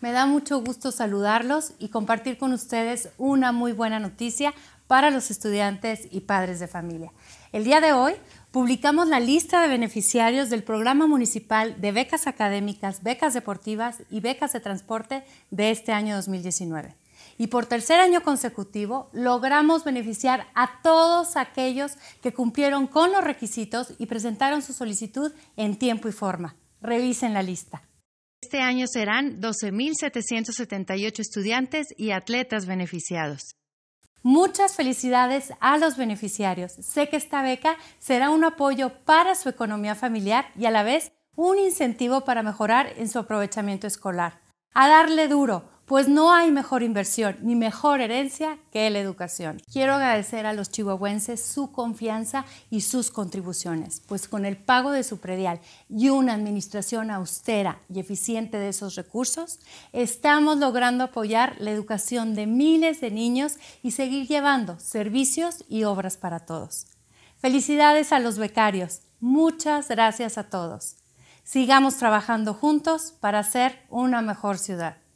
Me da mucho gusto saludarlos y compartir con ustedes una muy buena noticia para los estudiantes y padres de familia. El día de hoy publicamos la lista de beneficiarios del Programa Municipal de Becas Académicas, Becas Deportivas y Becas de Transporte de este año 2019. Y por tercer año consecutivo logramos beneficiar a todos aquellos que cumplieron con los requisitos y presentaron su solicitud en tiempo y forma. Revisen la lista. Este año serán 12.778 estudiantes y atletas beneficiados. Muchas felicidades a los beneficiarios. Sé que esta beca será un apoyo para su economía familiar y a la vez un incentivo para mejorar en su aprovechamiento escolar. A darle duro pues no hay mejor inversión ni mejor herencia que la educación. Quiero agradecer a los chihuahuenses su confianza y sus contribuciones, pues con el pago de su predial y una administración austera y eficiente de esos recursos, estamos logrando apoyar la educación de miles de niños y seguir llevando servicios y obras para todos. Felicidades a los becarios. Muchas gracias a todos. Sigamos trabajando juntos para ser una mejor ciudad.